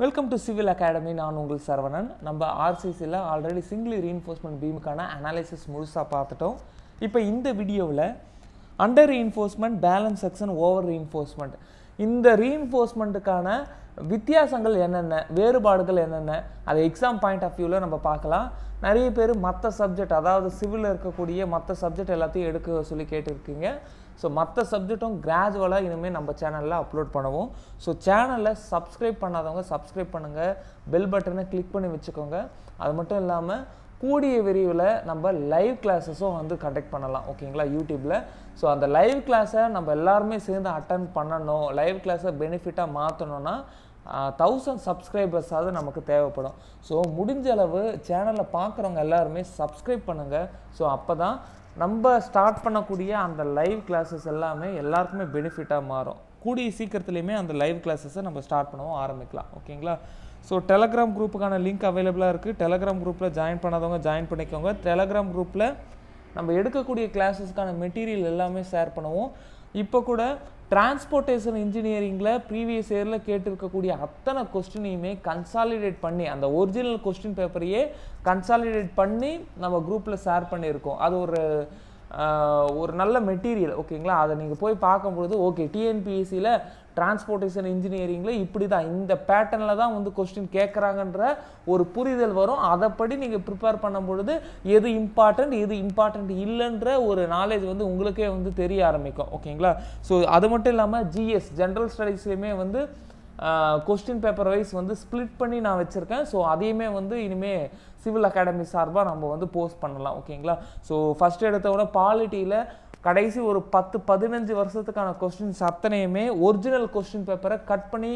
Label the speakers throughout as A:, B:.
A: welcome to civil academy நான் உங்கள் சரவணன் நம்ம ஆர்சிசியில் ஆல்ரெடி சிங்கிள் ரீஎன்ஃபோர்ஸ்மெண்ட் பீமுக்கான அனாலிசிஸ் முழுசாக பார்த்துட்டோம் இப்போ இந்த வீடியோவில் under reinforcement balance section over reinforcement இந்த ரீஎன்ஃபோர்ஸ்மெண்ட்டுக்கான வித்தியாசங்கள் என்னென்ன வேறுபாடுகள் என்னென்ன அதை எக்ஸாம் பாயிண்ட் ஆஃப் வியூவில் நம்ம பார்க்கலாம் நிறைய பேர் மற்ற சப்ஜெக்ட் அதாவது சிவில் இருக்கக்கூடிய மற்ற சப்ஜெக்ட் எல்லாத்தையும் எடுக்க சொல்லி கேட்டிருக்கீங்க ஸோ மற்ற சப்ஜெக்ட்டும் கிராஜுவலாக இனிமேல் நம்ம சேனலில் அப்லோட் பண்ணுவோம் ஸோ சேனலில் சப்ஸ்கிரைப் பண்ணாதவங்க சப்ஸ்கிரைப் பண்ணுங்கள் பெல் பட்டனை கிளிக் பண்ணி வச்சுக்கோங்க அது மட்டும் இல்லாமல் கூடிய விரிவில் நம்ம லைவ் கிளாஸஸும் வந்து கண்டக்ட் பண்ணலாம் ஓகேங்களா யூடியூப்பில் ஸோ அந்த லைவ் கிளாஸை நம்ம எல்லாருமே சேர்ந்து அட்டன் பண்ணணும் லைவ் கிளாஸை பெனிஃபிட்டாக மாற்றணும்னா தௌசண்ட் சப்ஸ்கிரைபர்ஸாவது நமக்கு தேவைப்படும் ஸோ முடிஞ்ச அளவு சேனலில் பார்க்குறவங்க எல்லாருமே சப்ஸ்கிரைப் பண்ணுங்கள் ஸோ அப்போ தான் நம்ம ஸ்டார்ட் பண்ணக்கூடிய அந்த லைவ் கிளாஸஸ் எல்லாமே எல்லாருக்குமே பெனிஃபிட்டாக மாறும் கூடிய சீக்கிரத்துலேயுமே அந்த லைவ் கிளாஸஸை நம்ம ஸ்டார்ட் பண்ணவும் ஆரம்பிக்கலாம் ஓகேங்களா ஸோ டெலகிராம் குரூப்புக்கான லிங்க் அவைலபிளாக இருக்குது டெலகிராம் குரூப்பில் ஜாயின் பண்ணாதவங்க ஜாயின் பண்ணிக்கோங்க டெலகிராம் குரூப்பில் நம்ம எடுக்கக்கூடிய கிளாஸஸ்க்கான மெட்டீரியல் எல்லாமே ஷேர் பண்ணுவோம் இப்போ கூட டிரான்ஸ்போர்ட்டேஷன் இன்ஜினியரிங்கில் ப்ரீவியஸ் இயரில் கேட்டிருக்கக்கூடிய அத்தனை கொஸ்டினையுமே கன்சாலிடேட் பண்ணி அந்த ஒரிஜினல் கொஸ்டின் பேப்பரையே கன்சாலிடேட் பண்ணி நம்ம குரூப்பில் ஷேர் பண்ணியிருக்கோம் அது ஒரு ஒரு நல்ல மெட்டீரியல் ஓகேங்களா அதை நீங்கள் போய் பார்க்கும்பொழுது ஓகே டிஎன்பிஎஸ்சியில் டிரான்ஸ்போர்ட்டேஷன் இன்ஜினியரிங்கில் இப்படி தான் இந்த பேட்டர்னில் தான் வந்து கொஸ்டின் கேட்குறாங்கன்ற ஒரு புரிதல் வரும் அதைப்படி நீங்கள் ப்ரிப்பேர் பண்ணும் பொழுது எது இம்பார்ட்டண்ட் எது இம்பார்ட்டண்ட் இல்லைன்ற ஒரு நாலேஜ் வந்து உங்களுக்கே வந்து தெரிய ஆரம்பிக்கும் ஓகேங்களா ஸோ அது மட்டும் இல்லாமல் ஜிஎஸ் ஜென்ரல் ஸ்டடீஸ்லையுமே வந்து கொஸ்டின் பேப்பர் வைஸ் வந்து ஸ்ப்ளிட் பண்ணி நான் வச்சுருக்கேன் ஸோ அதையுமே வந்து இனிமேல் சிவில் அகாடமி சார்பாக நம்ம வந்து போஸ்ட் பண்ணலாம் ஓகேங்களா ஸோ ஃபஸ்ட் எடுத்தவுடனே பாலிட்டியில் கடைசி ஒரு பத்து பதினஞ்சு வருஷத்துக்கான கொஸ்டின்ஸ் அத்தனையுமே ஒரிஜினல் கொஸ்டின் பேப்பரை கட் பண்ணி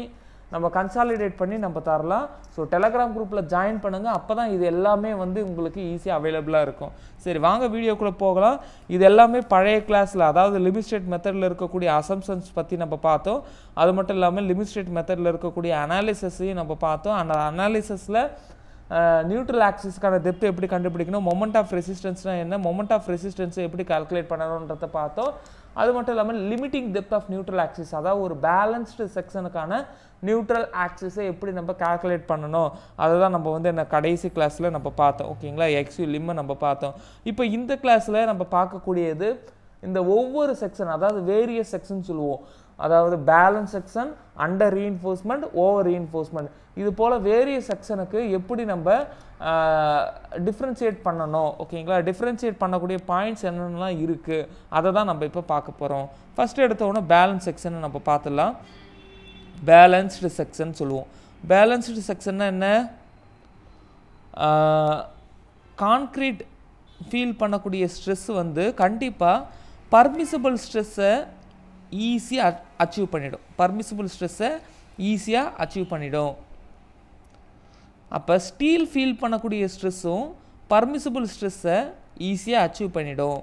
A: நம்ம கன்சாலிடேட் பண்ணி நம்ம தரலாம் ஸோ டெலகிராம் குரூப்பில் ஜாயின் பண்ணுங்கள் அப்போ தான் இது எல்லாமே வந்து உங்களுக்கு ஈஸியாக அவைலபிளாக இருக்கும் சரி வாங்க வீடியோக்குள்ளே போகலாம் இது எல்லாமே பழைய கிளாஸில் அதாவது லிமிஸ்டேட் மெத்தடில் இருக்கக்கூடிய அசம்சன்ஸ் பற்றி நம்ம பார்த்தோம் அது மட்டும் இல்லாமல் லிமிஸ்டேட் மெத்தடில் இருக்கக்கூடிய அனாலிசஸையும் நம்ம பார்த்தோம் அந்த அனாலிசஸில் நியூட்ரல் ஆக்சிஸ்க்கான டெப்த் எப்படி கண்டுபிடிக்கணும் மொமெண்ட் ஆஃப் ரெசிஸ்டன்ஸ்னால் என்ன மொமெண்ட் ஆஃப் ரெசிஸ்டன்ஸை எப்படி கால்குலேட் பண்ணணுன்றத பார்த்தோம் அது மட்டும் இல்லாமல் limiting depth of neutral axis அதாவது ஒரு பேலன்ஸ்டு செக்ஷனுக்கான நியூட்ரல் ஆக்சிஸை எப்படி நம்ம கால்குலேட் பண்ணணும் அதை தான் நம்ம வந்து என்ன கடைசி கிளாஸில் நம்ம பார்த்தோம் ஓகேங்களா எக்ஸ்யூ லிம்மை நம்ம பார்த்தோம் இப்போ இந்த கிளாஸில் நம்ம பார்க்கக்கூடியது இந்த ஒவ்வொரு செக்ஷன் அதாவது வேரியஸ் செக்ஷன் சொல்லுவோம் அதாவது balance section under reinforcement over reinforcement இது போல் வேரிய செக்ஷனுக்கு எப்படி நம்ம டிஃப்ரென்ஷியேட் பண்ணணும் ஓகேங்களா டிஃப்ரென்ஷியேட் பண்ணக்கூடிய பாயிண்ட்ஸ் என்னென்னலாம் இருக்குது அதை தான் நம்ம இப்போ பார்க்க போகிறோம் ஃபஸ்ட்டு உடனே பேலன்ஸ் செக்ஷன் நம்ம பார்த்துடலாம் பேலன்ஸ்டு செக்ஷன் சொல்லுவோம் பேலன்ஸ்டு செக்ஷன்னா என்ன கான்க்ரீட் ஃபீல் பண்ணக்கூடிய ஸ்ட்ரெஸ் வந்து கண்டிப்பாக பர்மிசபிள் ஸ்ட்ரெஸ்ஸை ஈஸியாக அச்சீவ் பண்ணிடும் பர்மிசிபிள் ஸ்ட்ரெஸ்ஸை ஈஸியாக அச்சீவ் பண்ணிடும் அப்போ ஸ்டீல் ஃபீல் பண்ணக்கூடிய ஸ்ட்ரெஸ்ஸும் பர்மிசிபிள் ஸ்ட்ரெஸ்ஸை ஈஸியாக அச்சீவ் பண்ணிடும்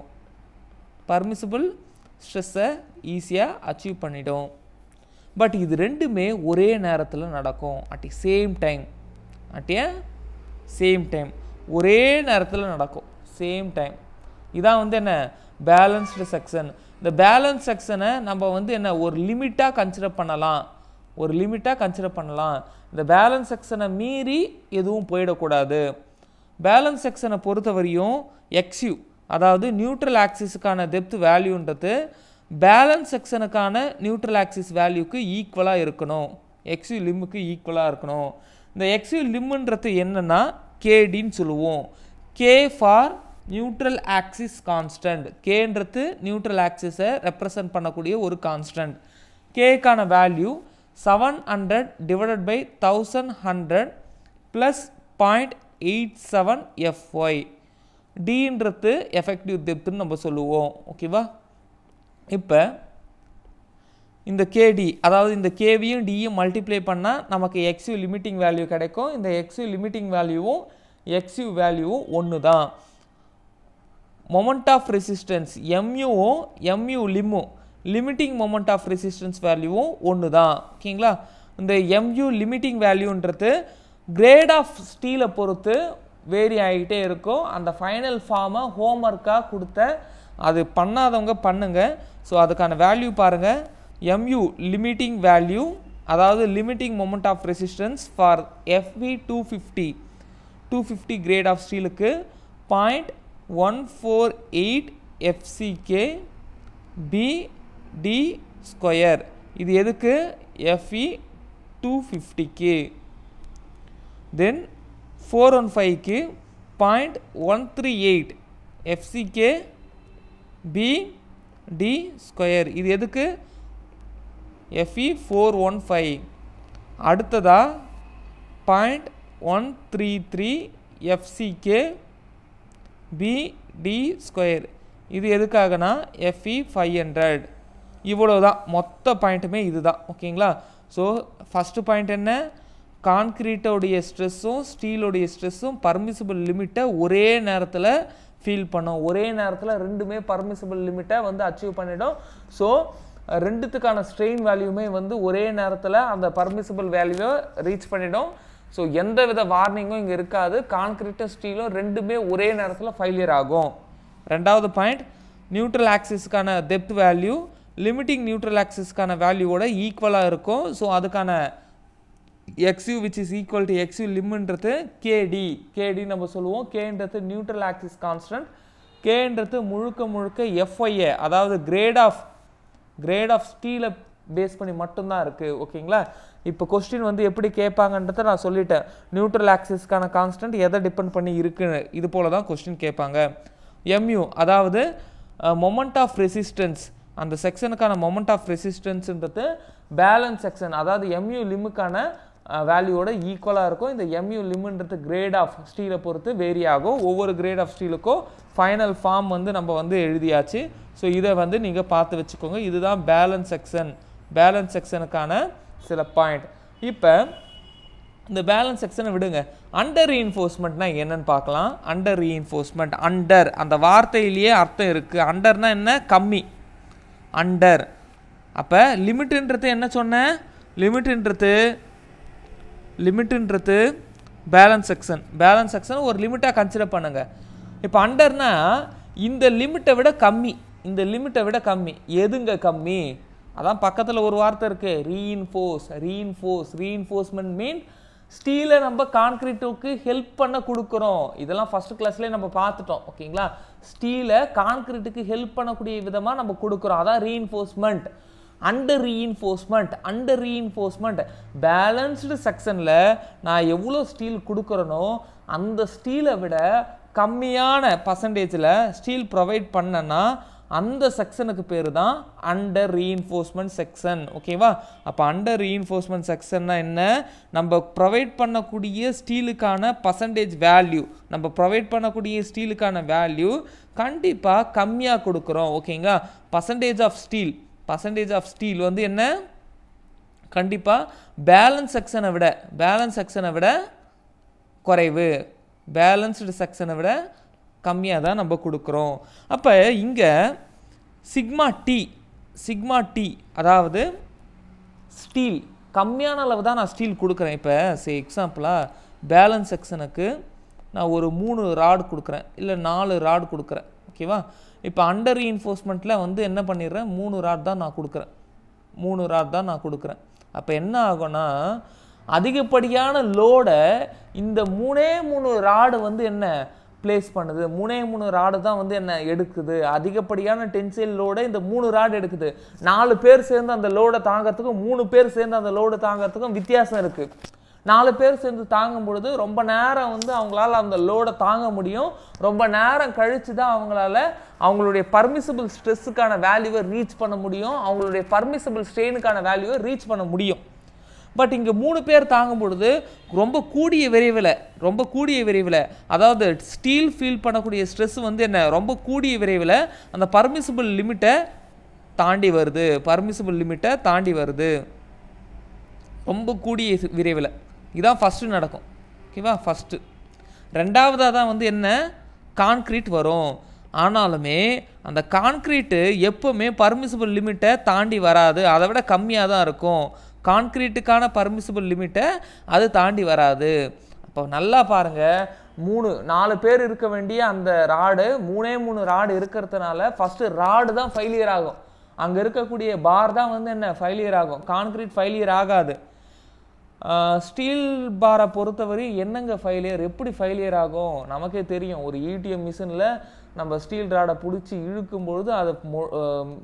A: பர்மிசிபிள் ஸ்ட்ரெஸ்ஸை ஈஸியாக அச்சீவ் பண்ணிடும் பட் இது ரெண்டுமே ஒரே நேரத்தில் நடக்கும் at same time at same time ஒரே நேரத்தில் நடக்கும் சேம் டைம் இதான் வந்து என்ன பேலன்ஸ்டு செக்ஷன் இந்த பேலன்ஸ் செக்ஷனை நம்ம வந்து என்ன ஒரு லிமிட்டாக கன்சிடர் பண்ணலாம் ஒரு லிமிட்டாக கன்சிடர் பண்ணலாம் இந்த பேலன்ஸ் செக்ஷனை மீறி எதுவும் போயிடக்கூடாது பேலன்ஸ் செக்ஷனை பொறுத்தவரையும் எக்ஸ்யூ அதாவது நியூட்ரல் ஆக்சிஸுக்கான டெப்த் வேல்யூன்றது பேலன்ஸ் செக்ஷனுக்கான நியூட்ரல் ஆக்சிஸ் வேல்யூக்கு ஈக்குவலாக இருக்கணும் எக்ஸ்யூ லிம்முக்கு ஈக்குவலாக இருக்கணும் இந்த எக்ஸ்யூ லிம்முன்றது என்னென்னா கேடின்னு சொல்லுவோம் K for neutral axis constant கேன்றது நியூட்ரல் ஆக்சிஸை ரெப்ரசன்ட் பண்ணக்கூடிய ஒரு கான்ஸ்டன்ட் கேக்கான value seven hundred divided by thousand hundred plus point eight seven f y டீன்றது எஃபெக்டிவ் டெப்த்துன்னு நம்ம சொல்லுவோம் ஓகேவா இப்போ இந்த கேடி அதாவது இந்த கேவியும் டியும் மல்டிப்ளை பண்ணால் நமக்கு எக்ஸ்யூ லிமிட்டிங் வேல்யூ கிடைக்கும் இந்த எக்ஸ்யூ லிமிட்டிங் வேல்யூவும் எக்ஸ்யூ வேல்யூவும் ஒன்று தான் மொமெண்ட் ஆஃப் ரெசிஸ்டன்ஸ் எம்யூவும் m u lim limiting moment of resistance வேல்யூவும் ஒன்று தான் ஓகேங்களா இந்த எம்யூ லிமிட்டிங் வேல்யூன்றது கிரேட் ஆஃப் ஸ்டீலை பொறுத்து வேரி ஆகிக்கிட்டே இருக்கும் அந்த ஃபைனல் ஃபார்மை ஹோம்ஒர்க்காக கொடுத்த அது பண்ணாதவங்க பண்ணுங்கள் ஸோ அதுக்கான வேல்யூ பாருங்கள் எம்யூ லிமிட்டிங் வேல்யூ அதாவது limiting moment of resistance for f v two fifty two fifty grade of ஸ்டீலுக்கு point one four eight f c k b d square இது எதுக்கு எஃப்இ டூ ஃபிஃப்டிக்கு தென் ஃபோர் ஒன் ஃபைவ்க்கு point one three eight f c k b d square இது எதுக்கு f e four one five அடுத்ததாக point one three three f c k b d square இது எதுக்காகனா எஃப்இ ஃபைவ் ஹண்ட்ரட் இவ்வளோ தான் மொத்த பாயிண்ட்டுமே இது தான் ஓகேங்களா ஸோ ஃபஸ்ட்டு பாயிண்ட் என்ன கான்க்ரீட்டோடைய ஸ்ட்ரெஸ்ஸும் ஸ்டீலோடைய ஸ்ட்ரெஸ்ஸும் பர்மிசிபிள் லிமிட்டை ஒரே நேரத்தில் ஃபீல் பண்ணோம் ஒரே நேரத்தில் ரெண்டுமே பர்மிசிபிள் லிமிட்டை வந்து அச்சீவ் பண்ணிடும் ஸோ ரெண்டுத்துக்கான ஸ்ட்ரெயின் வேல்யூமே வந்து ஒரே நேரத்தில் அந்த பர்மிசிபிள் வேல்யூவை ரீச் பண்ணிடும் ஸோ எந்த வித வார்னிங்கும் இங்கே இருக்காது கான்கிரீட்டும் ஸ்டீலும் ரெண்டுமே ஒரே நேரத்தில் ஃபெயிலியர் ஆகும் ரெண்டாவது பாயிண்ட் நியூட்ரல் ஆக்சிஸ்க்கான டெப்த் வேல்யூ லிமிட்டிங் நியூட்ரல் ஆக்சிஸ்க்கான வேல்யூவோட ஈக்குவலாக இருக்கும் ஸோ அதுக்கான x u which is equal to x u லிம்ன்றது கேடி கேடி நம்ம சொல்லுவோம் கேன்றது நியூட்ரல் ஆக்சிஸ் கான்ஸ்டன்ட் கேன்றது முழுக்க முழுக்க எஃப்ஐஏ அதாவது கிரேட் ஆஃப் கிரேட் ஆஃப் ஸ்டீலை பேஸ் பண்ணி மட்டும்தான் இருக்குது ஓகேங்களா இப்போ கொஸ்டின் வந்து எப்படி கேட்பாங்கன்றதை நான் சொல்லிட்டேன் நியூட்ரல் ஆக்சிஸ்க்கான கான்ஸ்டன்ட் எதை டிபெண்ட் பண்ணி இருக்குன்னு இது போல தான் கொஸ்டின் கேட்பாங்க எம்யூ அதாவது மொமெண்ட் ஆஃப் ரெசிஸ்டன்ஸ் அந்த செக்ஷனுக்கான மொமெண்ட் ஆஃப் ரெசிஸ்டன்ஸுன்றது பேலன்ஸ் செக்ஷன் அதாவது எம்யூ லிம்முக்கான வேல்யூவோட ஈக்குவலாக இருக்கும் இந்த எம்யூ லிம்ன்றது கிரேட் ஆஃப் ஸ்டீலை பொறுத்து வேரி ஆகும் ஒவ்வொரு கிரேட் ஆஃப் ஸ்டீலுக்கும் ஃபைனல் ஃபார்ம் வந்து நம்ம வந்து எழுதியாச்சு ஸோ இதை வந்து நீங்கள் பார்த்து வச்சுக்கோங்க இதுதான் பேலன்ஸ் செக்ஷன் பேலன்ஸ் செக்ஷனுக்கான சில பாயிண்ட் இப்போ இந்த பேலன்ஸ் செக்ஷனை விடுங்க அண்டர் ரீஎன்ஃபோர்ஸ்மெண்ட்னா என்னன்னு பார்க்கலாம் அண்டர் ரீஎன்ஃபோர்ஸ்மெண்ட் அண்டர் அந்த வார்த்தையிலேயே அர்த்தம் இருக்குது அண்டர்னால் என்ன கம்மி அண்டர் அப்போ லிமிட்டுன்றது என்ன சொன்னேன் லிமிட்டுன்றது லிமிட்டுன்றது பேலன்ஸ் செக்ஷன் பேலன்ஸ் செக்ஷன் ஒரு லிமிட்டாக கன்சிடர் பண்ணுங்கள் இப்போ அண்டர்னால் இந்த லிமிட்டை விட கம்மி இந்த லிமிட்டை விட கம்மி எதுங்க கம்மி அதான் பக்கத்தில் ஒரு வார்த்தை இருக்குது ரீஇன்ஃபோர்ஸ் ரீஇன்ஃபோர்ஸ் ரீஇன்ஃபோர்ஸ்மெண்ட் மீன் ஸ்டீலை நம்ம கான்கிரீட்டுக்கு ஹெல்ப் பண்ண கொடுக்குறோம் இதெல்லாம் ஃபஸ்ட் கிளாஸ்லேயே நம்ம பார்த்துட்டோம் ஓகேங்களா ஸ்டீலை கான்கிரீட்டுக்கு ஹெல்ப் பண்ணக்கூடிய விதமாக நம்ம கொடுக்குறோம் அதான் reinforcement under reinforcement under reinforcement balanced செக்ஷனில் நான் எவ்வளோ ஸ்டீல் கொடுக்குறேனோ அந்த ஸ்டீலை விட கம்மியான பர்சன்டேஜில் ஸ்டீல் ப்ரொவைட் பண்ணேன்னா அந்த செக்ஷனுக்கு பேர் தான் அண்டர் ரீஎன்ஃபோர்ஸ்மெண்ட் செக்ஷன் ஓகேவா அப்போ அண்டர் ரீஎன்ஃபோர்ஸ்மெண்ட் செக்ஷன்னா என்ன நம்ம ப்ரொவைட் பண்ணக்கூடிய ஸ்டீலுக்கான பர்சன்டேஜ் வேல்யூ நம்ம ப்ரொவைட் பண்ணக்கூடிய ஸ்டீலுக்கான வேல்யூ கண்டிப்பாக கம்மியாக கொடுக்குறோம் ஓகேங்களா percentage of steel percentage of steel வந்து என்ன கண்டிப்பாக பேலன்ஸ் செக்ஷனை விட பேலன்ஸ் செக்ஷனை விட குறைவு பேலன்ஸ்டு செக்ஷனை விட கம்மியாக தான் நம்ம கொடுக்குறோம் அப்போ இங்கே சிக்மா டி சிக்மா டி அதாவது ஸ்டீல் கம்மியான அளவு தான் நான் ஸ்டீல் கொடுக்குறேன் இப்போ சே எக்ஸாம்பிளாக பேலன்ஸ் செக்ஷனுக்கு நான் ஒரு மூணு ராடு கொடுக்குறேன் இல்லை நாலு ராடு கொடுக்குறேன் ஓகேவா இப்போ அண்டர் ரீஎன்ஃபோர்ஸ்மெண்ட்டில் வந்து என்ன பண்ணிடுறேன் மூணு ராட் தான் நான் கொடுக்குறேன் மூணு ராட் தான் நான் கொடுக்குறேன் அப்போ என்ன ஆகும்னா அதிகப்படியான லோடை இந்த மூணே மூணு ராடு வந்து என்ன பிளேஸ் பண்ணுது மூணே மூணு ராடு தான் வந்து என்ன எடுக்குது அதிகப்படியான டென்சைல் லோடை இந்த மூணு ராடு எடுக்குது நாலு பேர் சேர்ந்து அந்த லோடை தாங்கிறதுக்கும் மூணு பேர் சேர்ந்து அந்த லோடை தாங்கிறதுக்கும் வித்தியாசம் இருக்குது நாலு பேர் சேர்ந்து தாங்கும் பொழுது ரொம்ப நேரம் வந்து அவங்களால அந்த லோடை தாங்க முடியும் ரொம்ப நேரம் கழித்து தான் அவங்களால அவங்களுடைய பர்மிசபிள் ஸ்ட்ரெஸ்ஸுக்கான வேல்யூவை ரீச் பண்ண முடியும் அவங்களுடைய பர்மிசபிள் ஸ்ட்ரெயினுக்கான வேல்யூவை ரீச் பண்ண முடியும் பட் இங்கே மூணு பேர் தாங்கும் பொழுது ரொம்ப கூடிய விரைவில் ரொம்ப கூடிய விரைவில் அதாவது ஸ்டீல் ஃபீல் பண்ணக்கூடிய ஸ்ட்ரெஸ் வந்து என்ன ரொம்ப கூடிய விரைவில் அந்த பர்மிசிபிள் லிமிட்டை தாண்டி வருது பர்மிசிபிள் லிமிட்டை தாண்டி வருது ரொம்ப கூடிய விரைவில் இதான் ஃபஸ்ட்டு நடக்கும் ஓகேவா ஃபஸ்ட்டு ரெண்டாவதாக தான் வந்து என்ன கான்க்ரீட் வரும் ஆனாலுமே அந்த கான்க்ரீட்டு எப்போவுமே பர்மிசிபிள் லிமிட்டை தாண்டி வராது அதை விட கம்மியாக தான் இருக்கும் கான்க்ரீட்டுக்கான பர்மிசிபிள் லிமிட்டை அது தாண்டி வராது அப்போ நல்லா பாருங்கள் மூணு நாலு பேர் இருக்க வேண்டிய அந்த ராடு மூணே மூணு ராடு இருக்கிறதுனால ஃபஸ்ட்டு ராடு தான் ஃபெயிலியர் ஆகும் அங்கே இருக்கக்கூடிய பார் தான் வந்து என்ன ஃபெயிலியர் ஆகும் கான்க்ரீட் ஃபெயிலியர் ஆகாது ஸ்டீல் பாரை பொறுத்தவரை என்னங்க ஃபெயிலியர் எப்படி ஃபெயிலியர் ஆகும் நமக்கே தெரியும் ஒரு ஈடிஎம் e மிஷினில் நம்ம ஸ்டீல் ராடை பிடிச்சி இழுக்கும் பொழுது அது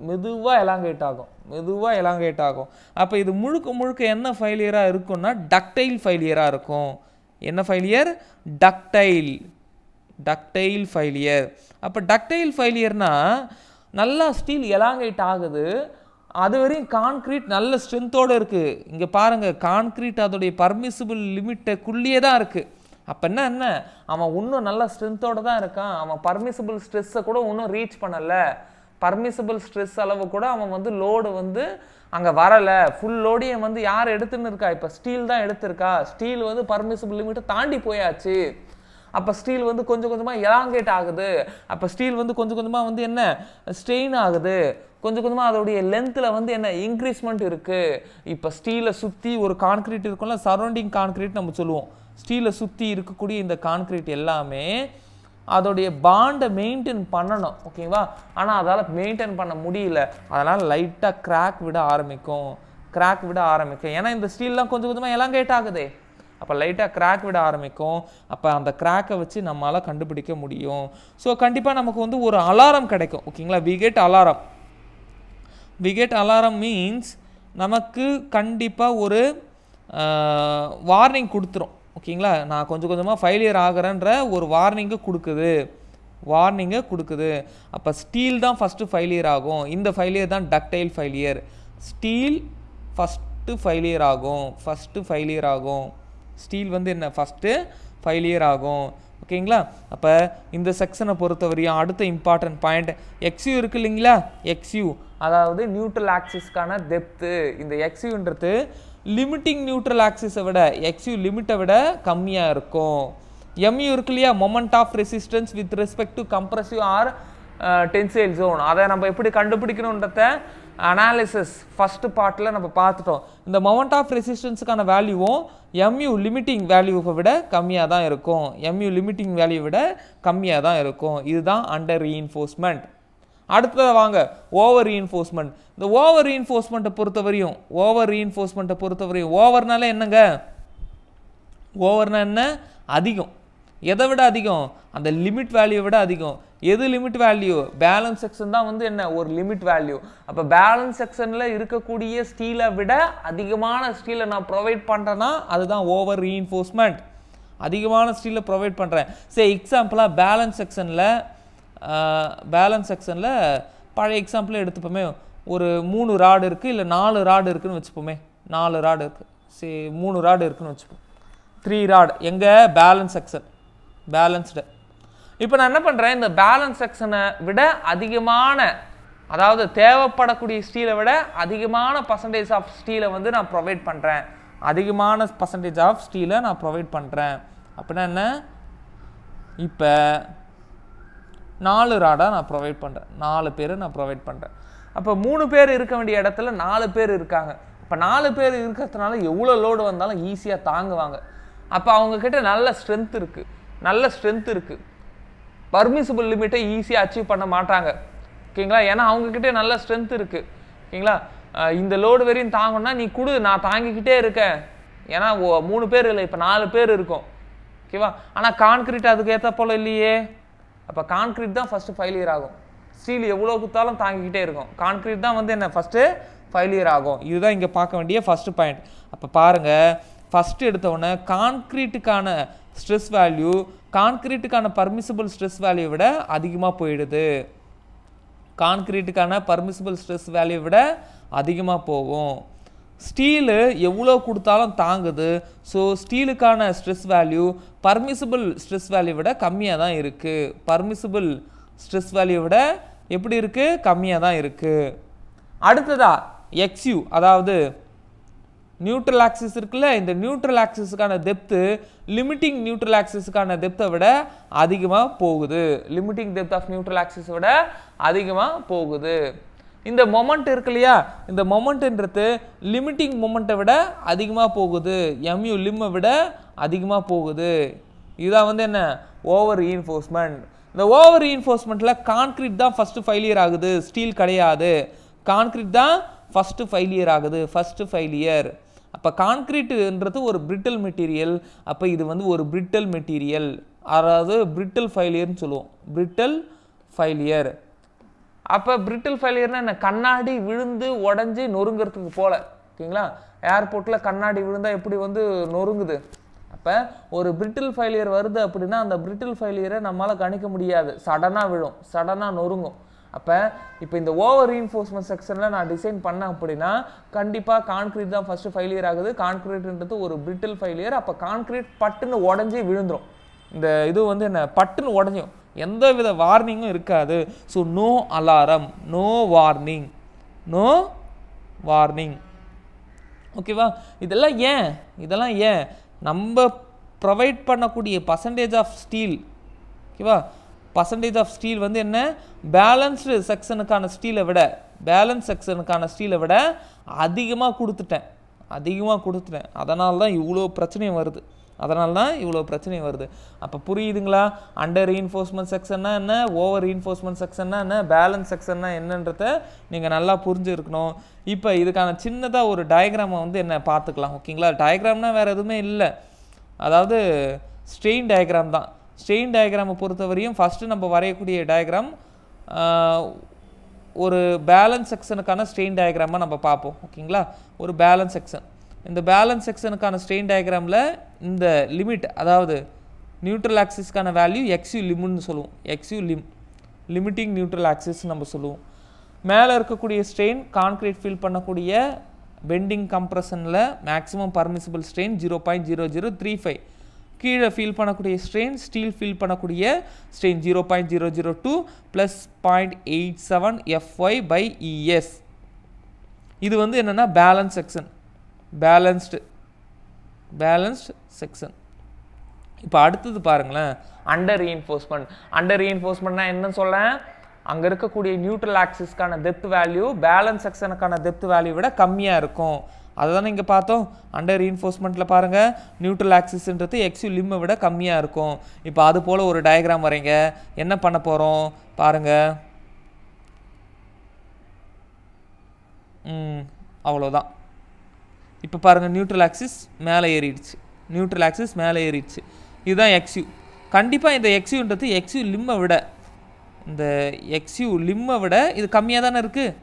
A: மெதுவாக எலாங்கேட் ஆகும் மெதுவாக எலாங்கேட் ஆகும் அப்போ இது முழுக்க முழுக்க என்ன ஃபெயிலியராக இருக்கும்னா டக்டைல் ஃபெயிலியராக இருக்கும் என்ன ஃபெயிலியர் டக்டைல் டக்டைல் ஃபெயிலியர் அப்போ டக்டைல் ஃபெயிலியர்னால் நல்லா ஸ்டீல் எலாங்கேட் ஆகுது அது வரையும் கான்க்ரீட் நல்ல ஸ்ட்ரென்த்தோடு இருக்குது இங்கே பாருங்கள் கான்க்ரீட் அதோடைய பர்மிசிபிள் லிமிட்டுக்குள்ளேயே தான் இருக்குது அப்போ என்ன என்ன அவன் இன்னும் நல்ல ஸ்ட்ரென்த்தோடு தான் இருக்கான் அவன் பர்மிசிபிள் ஸ்ட்ரெஸ்ஸை கூட இன்னும் ரீச் பண்ணலை பர்மிசிபிள் ஸ்ட்ரெஸ் அளவு கூட அவன் வந்து லோடு வந்து அங்கே வரலை ஃபுல் லோடியை வந்து யார் எடுத்துன்னு இருக்கா இப்போ ஸ்டீல் தான் எடுத்திருக்கா ஸ்டீல் வந்து பர்மிசிபிள் லிமிட்டை தாண்டி போயாச்சு அப்போ ஸ்டீல் வந்து கொஞ்சம் கொஞ்சமாக எலாங்கேட் ஆகுது அப்போ ஸ்டீல் வந்து கொஞ்சம் கொஞ்சமாக வந்து என்ன ஸ்ட்ரெயின் ஆகுது கொஞ்சம் கொஞ்சமாக அதோடைய லென்த்தில் வந்து என்ன இன்க்ரீஸ்மெண்ட் இருக்குது இப்போ ஸ்டீலை சுற்றி ஒரு கான்க்ரீட் இருக்கும்ல சரௌண்டிங் கான்க்ரீட் நம்ம சொல்லுவோம் ஸ்டீலை சுற்றி இருக்கக்கூடிய இந்த கான்க்ரீட் எல்லாமே அதோடைய பாண்டை மெயின்டைன் பண்ணணும் ஓகேவா ஆனால் அதால் மெயின்டைன் பண்ண முடியல அதனால் லைட்டாக கிராக் விட ஆரம்பிக்கும் கிராக் விட ஆரம்பிக்கும் ஏன்னா இந்த ஸ்டீல்லாம் கொஞ்சம் கொஞ்சமாக எலாங்கேட் ஆகுதே அப்போ லைட்டாக கிராக் விட ஆரம்பிக்கும் அப்போ அந்த கிராக்கை வச்சு நம்மளால் கண்டுபிடிக்க முடியும் ஸோ கண்டிப்பாக நமக்கு வந்து ஒரு அலாரம் கிடைக்கும் ஓகேங்களா we get alarm we get alarm means நமக்கு கண்டிப்பாக ஒரு வார்னிங் கொடுத்துரும் ஓகேங்களா நான் கொஞ்சம் கொஞ்சமாக ஃபெயிலியர் ஆகிறேன்ற ஒரு வார்னிங்கு கொடுக்குது வார்னிங்கை கொடுக்குது அப்போ ஸ்டீல் தான் ஃபஸ்ட்டு ஃபெயிலியர் ஆகும் இந்த ஃபெயிலியர் தான் ductile failure steel first failure ஆகும் ஃபஸ்ட்டு ஃபெயிலியர் ஆகும் ஸ்டீல் வந்து என்ன ஃபஸ்ட்டு ஃபைவ் இயர் ஆகும் ஓகேங்களா அப்போ இந்த செக்ஷனை பொறுத்தவரையும் அடுத்த இம்பார்ட்டன்ட் பாயிண்ட் எக்ஸ்யூ இருக்குது இல்லைங்களா எக்ஸ்யூ அதாவது நியூட்ரல் ஆக்சிஸ்க்கான டெப்த்து இந்த எக்ஸ்யூன்றது லிமிட்டிங் நியூட்ரல் ஆக்சிஸை விட எக்ஸ்யூ லிமிட்டை விட கம்மியாக இருக்கும் எம்யூ இருக்கு இல்லையா moment of resistance with respect to compressive or tensile zone அதை நம்ம எப்படி கண்டுபிடிக்கணுன்றத அனாலிசிஸ் ஃபஸ்ட்டு பார்ட்டில் நம்ம பார்த்துட்டோம் இந்த மொமெண்ட் ஆஃப் ரெசிஸ்டன்ஸுக்கான வேல்யூவும் எம்யூ லிமிட்டிங் வேல்யூவை விட கம்மியாக தான் இருக்கும் எம்யூ லிமிட்டிங் வேல்யூ விட கம்மியாக தான் இருக்கும் இதுதான் அண்டர் ரீஎன்ஃபோர்ஸ்மெண்ட் அடுத்தது வாங்க ஓவர் ரீஎன்ஃபோர்ஸ்மெண்ட் இந்த ஓவர் ரீஎன்ஃபோர்ஸ்மெண்ட்டை பொறுத்தவரையும் ஓவர் ரீஎன்ஃபோர்ஸ்மெண்ட்டை பொறுத்தவரையும் ஓவர்னால என்னங்க ஓவர்னா என்ன அதிகம் எதை விட அதிகம் அந்த லிமிட் வேல்யூவை விட அதிகம் எது லிமிட் வேல்யூ பேலன்ஸ் செக்ஷன் தான் வந்து என்ன ஒரு லிமிட் வேல்யூ அப்போ பேலன்ஸ் செக்ஷனில் இருக்கக்கூடிய ஸ்டீலை விட அதிகமான ஸ்டீலை நான் ப்ரொவைட் பண்ணுறேன்னா அதுதான் ஓவர் ரீஎன்ஃபோர்ஸ்மெண்ட் அதிகமான ஸ்டீலை ப்ரொவைட் பண்ணுறேன் சரி எக்ஸாம்பிளாக பேலன்ஸ் செக்ஷனில் பேலன்ஸ் செக்ஷனில் பழைய எக்ஸாம்பிளே எடுத்துப்போமே ஒரு மூணு ராடு இருக்குது இல்லை நாலு ராடு இருக்குதுன்னு வச்சுப்போமே நாலு ராடு இருக்குது சரி மூணு ராடு இருக்குதுன்னு வச்சுப்போம் த்ரீ ராடு எங்கே பேலன்ஸ் செக்ஷன் பேலன்ஸ்டு இப்போ நான் என்ன பண்ணுறேன் இந்த பேலன்ஸ் செக்ஷனை விட அதிகமான அதாவது தேவைப்படக்கூடிய ஸ்டீலை விட அதிகமான பர்சன்டேஜ் ஆஃப் ஸ்டீலை வந்து நான் ப்ரொவைட் பண்ணுறேன் அதிகமான பர்சன்டேஜ் ஆஃப் ஸ்டீலை நான் ப்ரொவைட் பண்ணுறேன் அப்படின்னா என்ன இப்போ நாலு ராடாக நான் ப்ரொவைட் பண்ணுறேன் நாலு பேர் நான் ப்ரொவைட் பண்ணுறேன் அப்போ மூணு பேர் இருக்க வேண்டிய இடத்துல நாலு பேர் இருக்காங்க இப்போ நாலு பேர் இருக்கிறதுனால எவ்வளோ லோடு வந்தாலும் ஈஸியாக தாங்குவாங்க அப்போ அவங்கக்கிட்ட நல்ல ஸ்ட்ரென்த் இருக்குது நல்ல ஸ்ட்ரென்த் இருக்குது பர்மிசிபிள் லிமிட்டை ஈஸியாக அச்சீவ் பண்ண மாட்டாங்க ஓகேங்களா ஏன்னா அவங்கக்கிட்டே நல்ல ஸ்ட்ரென்த் இருக்குது ஓகேங்களா இந்த லோடு வரையும் தாங்கன்னா நீ கொடு நான் தாங்கிக்கிட்டே இருக்கேன் ஏன்னா மூணு பேர் இல்லை இப்போ நாலு பேர் இருக்கும் ஓகேவா ஆனால் கான்க்ரீட் அதுக்கு ஏற்ற போல் இல்லையே அப்போ கான்க்ரீட் தான் ஃபஸ்ட்டு ஃபைலியர் ஆகும் ஸ்டீல் எவ்வளோ குத்தாலும் தாங்கிக்கிட்டே இருக்கும் கான்க்ரீட் தான் வந்து என்ன ஃபஸ்ட்டு ஃபைலியர் ஆகும் இதுதான் இங்கே பார்க்க வேண்டிய ஃபஸ்ட்டு பாயிண்ட் அப்போ பாருங்கள் ஃபஸ்ட்டு எடுத்தவுடனே கான்க்ரீட்டுக்கான ஸ்ட்ரெஸ் வேல்யூ கான்கிரீட்டுக்கான பர்மிசிபிள் ஸ்ட்ரெஸ் வேல்யூ விட அதிகமாக போயிடுது கான்கிரீட்டுக்கான பர்மிசிபிள் ஸ்ட்ரெஸ் வேல்யூ விட அதிகமாக போகும் ஸ்டீலு எவ்வளோ கொடுத்தாலும் தாங்குது ஸோ ஸ்டீலுக்கான stress value permissible stress value விட கம்மியாக தான் இருக்குது பர்மிசிபிள் ஸ்ட்ரெஸ் வேல்யூ விட எப்படி இருக்குது கம்மியாக தான் இருக்குது அடுத்ததாக எக்ஸ்யூ அதாவது நியூட்ரல் ஆக்சிஸ் இருக்குல்ல இந்த நியூட்ரல் ஆக்சிஸுக்கான டெப்த்து லிமிட்டிங் நியூட்ரல் ஆக்சிஸுக்கான டெப்த்தை விட அதிகமாக போகுது லிமிட்டிங் டெப்த் ஆஃப் நியூட்ரல் ஆக்சிஸை விட அதிகமாக போகுது இந்த மொமெண்ட் இருக்கு இல்லையா இந்த மொமெண்ட்ன்றது லிமிட்டிங் மொமெண்ட்டை விட அதிகமாக போகுது எம்யூ லிம்மை விட அதிகமாக போகுது இதான் வந்து என்ன ஓவர் ரீஎன்ஃபோர்ஸ்மெண்ட் இந்த ஓவர் ரீஎன்ஃபோர்ஸ்மெண்ட்டில் கான்க்ரீட் தான் ஃபஸ்ட்டு ஃபெயிலியர் ஆகுது ஸ்டீல் கிடையாது கான்க்ரீட் தான் ஃபஸ்ட்டு ஃபெயிலியர் ஆகுது ஃபஸ்ட்டு ஃபெயிலியர் அப்போ கான்க்ரீட்டுன்றது ஒரு பிரிட்டல் மெட்டீரியல் அப்போ இது வந்து ஒரு பிரிட்டல் மெட்டீரியல் அதாவது பிரிட்டல் ஃபைலியர்னு சொல்லுவோம் பிரிட்டல் ஃபைலியர் அப்போ பிரிட்டல் ஃபைலியர்னால் என்ன கண்ணாடி விழுந்து உடஞ்சி நொறுங்கிறதுக்கு போல் ஓகேங்களா ஏர்போர்ட்டில் கண்ணாடி விழுந்தால் எப்படி வந்து நொறுங்குது அப்போ ஒரு பிரிட்டில் ஃபைலியர் வருது அப்படின்னா அந்த பிரிட்டில் ஃபைலியரை நம்மளால் கணிக்க முடியாது சடனாக விழும் சடனாக நொறுங்கும் அப்போ இப்போ இந்த ஓவர் ரீஎன்ஃபோர்ஸ்மெண்ட் செக்ஷனில் நான் டிசைன் பண்ணேன் அப்படின்னா கண்டிப்பாக கான்க்ரீட் தான் ஃபஸ்ட்டு ஃபெயிலியர் ஆகுது கான்க்ரீட்ன்றது ஒரு பிரிட்டில் ஃபெயிலியர் அப்போ கான்க்ரீட் பட்டுன்னு உடஞ்சி விழுந்துடும் இந்த இது வந்து என்ன பட்டுன்னு உடஞ்சிடும் எந்த வித வார்னிங்கும் இருக்காது so no alarm no warning no warning ஓகேவா இதெல்லாம் ஏன் இதெல்லாம் ஏன் நம்ம ப்ரொவைட் பண்ணக்கூடிய பர்சன்டேஜ் ஆஃப் ஸ்டீல் ஓகேவா பர்சன்டேஜ் ஆஃப் ஸ்டீல் வந்து என்ன பேலன்ஸ்டு செக்ஷனுக்கான ஸ்டீலை விட பேலன்ஸ் செக்ஷனுக்கான ஸ்டீலை விட அதிகமாக கொடுத்துட்டேன் அதிகமாக கொடுத்துட்டேன் அதனால தான் இவ்வளோ பிரச்சனையும் வருது அதனால தான் இவ்வளோ பிரச்சனையும் வருது அப்போ புரியுதுங்களா அண்டர் ரீஎன்ஃபோர்ஸ்மெண்ட் செக்ஷன்னா என்ன ஓவர் ரீஎன்ஃபோர்ஸ்மெண்ட் செக்ஷன்னா என்ன பேலன்ஸ் செக்ஷன்னா என்னன்றத நீங்கள் நல்லா புரிஞ்சுருக்கணும் இப்போ இதுக்கான சின்னதாக ஒரு டயக்ராமை வந்து என்ன பார்த்துக்கலாம் ஓகேங்களா டயக்ராம்னால் வேறு எதுவுமே இல்லை அதாவது ஸ்ட்ரெயின் டயக்ராம் தான் ஸ்ட்ரெயின் டயக்ராமை பொறுத்தவரையும் ஃபஸ்ட்டு நம்ம வரையக்கூடிய டயக்ராம் ஒரு பேலன்ஸ் செக்ஷனுக்கான ஸ்ட்ரெயின் டயக்ராமாக நம்ம பார்ப்போம் ஓகேங்களா ஒரு பேலன்ஸ் செக்ஷன் இந்த பேலன்ஸ் செக்ஷனுக்கான ஸ்ட்ரெயின் டயக்ராமில் இந்த லிமிட் அதாவது நியூட்ரல் ஆக்சிஸ்க்கான வேல்யூ எக்ஸ்யூ லிம்னு சொல்லுவோம் x u lim limiting neutral axis நம்ம சொல்லுவோம் மேலே இருக்கக்கூடிய ஸ்ட்ரெயின் கான்க்ரீட் ஃபில் பண்ணக்கூடிய பெண்டிங் கம்ப்ரஷனில் maximum permissible strain zero point zero zero three five கீழே ஃபீல் பண்ணக்கூடிய ஸ்ட்ரெயின் ஸ்டீல் ஃபீல் பண்ணக்கூடிய strain zero point zero zero two plus point eight seven f y by e s இது வந்து என்னென்னா balance section balanced balanced section இப்போ அடுத்தது பாருங்களேன் under reinforcement under ரீஎன்ஃபோர்ஸ்மெண்ட்னா என்னன்னு சொல்ல அங்கே இருக்கக்கூடிய நியூட்ரல் ஆக்சிஸ்க்கான டெப்த் வேல்யூ பேலன்ஸ் செக்ஷனுக்கான டெப்த் வேல்யூ விட கம்மியாக இருக்கும் அதை தானே இங்கே பார்த்தோம் அண்டர் ரீஎன்ஃபோர்ஸ்மெண்ட்டில் பாருங்கள் நியூட்ரல் ஆக்சிஸ்ன்றது எக்ஸ்யூ லிம்மை விட கம்மியாக இருக்கும் இப்போ அது போல் ஒரு டயக்ராம் வரைங்க என்ன பண்ண போகிறோம் பாருங்கள் அவ்வளோதான் இப்போ பாருங்கள் நியூட்ரல் ஆக்சிஸ் மேலே ஏறிடுச்சு நியூட்ரல் ஆக்சிஸ் மேலே ஏறிடுச்சு இதுதான் எக்ஸ்யூ கண்டிப்பாக இந்த எக்ஸ்யூன்றது எக்ஸ்யூ லிம்மை விட இந்த எக்ஸ்யூ லிம்மை விட இது கம்மியாக தானே இருக்குது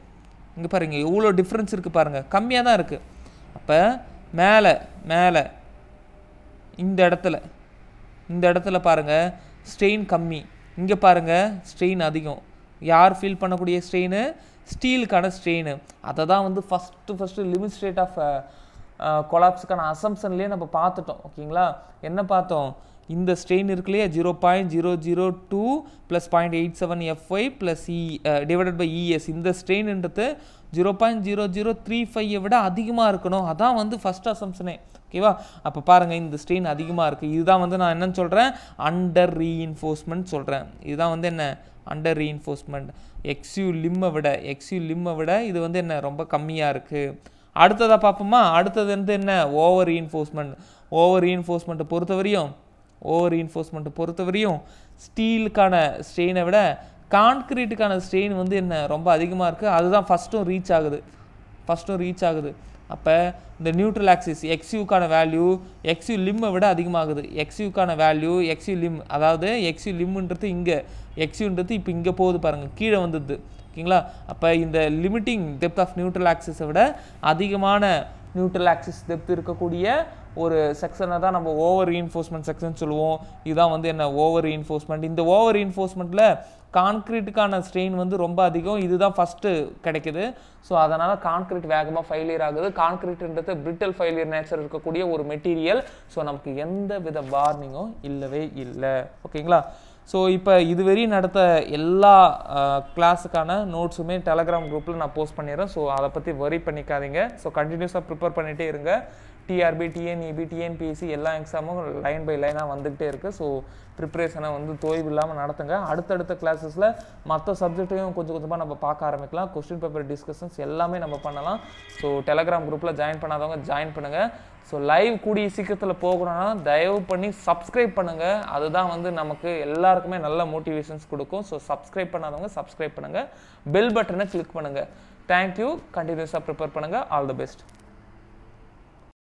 A: இங்கே பாருங்கள் எவ்வளோ டிஃப்ரென்ஸ் இருக்குது பாருங்கள் கம்மியாக தான் இருக்குது அப்போ மேலே மேலே இந்த இடத்துல இந்த இடத்துல பாருங்கள் ஸ்ட்ரெயின் கம்மி இங்கே பாருங்கள் ஸ்ட்ரெயின் அதிகம் யார் ஃபீல் பண்ணக்கூடிய ஸ்ட்ரெயின் ஸ்டீலுக்கான ஸ்ட்ரெயின் அதை தான் வந்து first first limit state of கொலாப்ஸுக்கான அசம்சன்லேயே நம்ம பார்த்துட்டோம் ஓகேங்களா என்ன பார்த்தோம் இந்த ஸ்ட்ரெயின் இருக்கு இல்லையா zero point zero zero two plus point eight seven f i plus e divided by e s இந்த ஸ்ட்ரெயின்ன்றது zero point zero zero three ஃபைவை விட அதிகமாக இருக்கணும் அதான் வந்து ஃபஸ்ட் அசம்ஷனே ஓகேவா அப்போ பாருங்கள் இந்த ஸ்ட்ரெயின் அதிகமாக இருக்குது இதுதான் வந்து நான் என்னன்னு சொல்கிறேன் அண்டர் ரீஇன்ஃபோர்ஸ்மெண்ட் சொல்கிறேன் இதுதான் வந்து என்ன அண்டர் ரீஇன்ஃபோர்ஸ்மெண்ட் எக்ஸ்யூ லிம்மை விட எக்ஸ்யூ லிம்மை விட இது வந்து என்ன ரொம்ப கம்மியாக இருக்குது அடுத்ததாக பார்ப்போமா அடுத்தது வந்து என்ன ஓவர் ரீஇன்ஃபோர்ஸ்மெண்ட் ஓவர் ரீஇன்ஃபோர்ஸ்மெண்ட்டை பொறுத்த வரையும் ஓவர் இன்ஃபோர்ஸ்மெண்ட்டை பொறுத்தவரையும் ஸ்டீலுக்கான ஸ்ட்ரெயினை விட கான்க்ரீட்டுக்கான ஸ்ட்ரெயின் வந்து என்ன ரொம்ப அதிகமாக இருக்குது அதுதான் ஃபஸ்ட்டும் ரீச் ஆகுது ஃபஸ்ட்டும் ரீச் ஆகுது அப்போ இந்த நியூட்ரல் ஆக்சிஸ் எக்ஸ்யூக்கான வேல்யூ எக்ஸ்யூ லிம்மை விட அதிகமாகுது எக்ஸ்யூக்கான வேல்யூ எக்ஸ்யூ லிம் அதாவது எக்ஸ்யூ லிம்ன்றது இங்கே எக்ஸ்யூன்றது இப்போ இங்கே போகுது பாருங்கள் கீழே வந்துடுது ஓகேங்களா அப்போ இந்த லிமிட்டிங் டெப்த் ஆஃப் நியூட்ரல் ஆக்சிஸை விட அதிகமான நியூட்ரல் ஆக்சிஸ் டெப்த் இருக்கக்கூடிய ஒரு செக்ஷனை தான் நம்ம ஓவர் ரீஎன்ஃபோர்ஸ்மெண்ட் செக்ஷன் சொல்லுவோம் இதுதான் வந்து என்ன ஓவர் ரீஎன்ஃபோர்ஸ்மெண்ட் இந்த ஓவர் ரீஎன்ஃபோர்ஸ்மெண்ட்டில் கான்க்ரீட்டுக்கான ஸ்ட்ரெயின் வந்து ரொம்ப அதிகம் இதுதான் ஃபஸ்ட்டு கிடைக்குது ஸோ அதனால் கான்க்ரீட் வேகமாக ஃபெயிலியர் ஆகுது கான்க்ரீட்ன்றது பிரிட்டல் ஃபெயிலியர் நேச்சர் இருக்கக்கூடிய ஒரு மெட்டீரியல் ஸோ நமக்கு எந்த வித வார்னிங்கும் இல்லவே இல்லை ஓகேங்களா ஸோ இப்போ இதுவரையும் நடத்த எல்லா கிளாஸுக்கான நோட்ஸுமே டெலகிராம் குரூப்பில் நான் போஸ்ட் பண்ணிடுறேன் ஸோ அதை பற்றி வரி பண்ணிக்காதீங்க ஸோ கண்டினியூஸாக ப்ரிப்பேர் பண்ணிகிட்டே இருங்க டிஆர்பி டிஎன்இபி டிஎன்பிஎஸ்சி எல்லா எக்ஸாமும் லைன் பை லைனாக வந்துக்கிட்டே இருக்குது ஸோ ப்ரிப்ரேஷனை வந்து தோய்வு இல்லாமல் நடத்துங்க அடுத்தடுத்த கிளாஸஸில் மற்ற சப்ஜெக்ட்டையும் கொஞ்சம் கொஞ்சமாக நம்ம பார்க்க ஆரம்பிக்கலாம் கொஸ்டின் பேப்பர் டிஸ்கஷன்ஸ் எல்லாமே நம்ம பண்ணலாம் ஸோ டெலகிராம் குரூப்பில் ஜாயின் பண்ணாதவங்க ஜாயின் பண்ணுங்கள் ஸோ லைவ் கூடிய சீக்கிரத்தில் போகணும்னா தயவு பண்ணி சப்ஸ்கிரைப் பண்ணுங்கள் அதுதான் வந்து நமக்கு எல்லாருக்குமே நல்ல மோட்டிவேஷன்ஸ் கொடுக்கும் ஸோ சப்ஸ்கிரைப் பண்ணாதவங்க சப்ஸ்கிரைப் பண்ணுங்கள் பெல் பட்டனை கிளிக் பண்ணுங்கள் தேங்க்யூ கண்டினியூஸாக ப்ரிப்பேர் பண்ணுங்கள் ஆல் தி பெஸ்ட்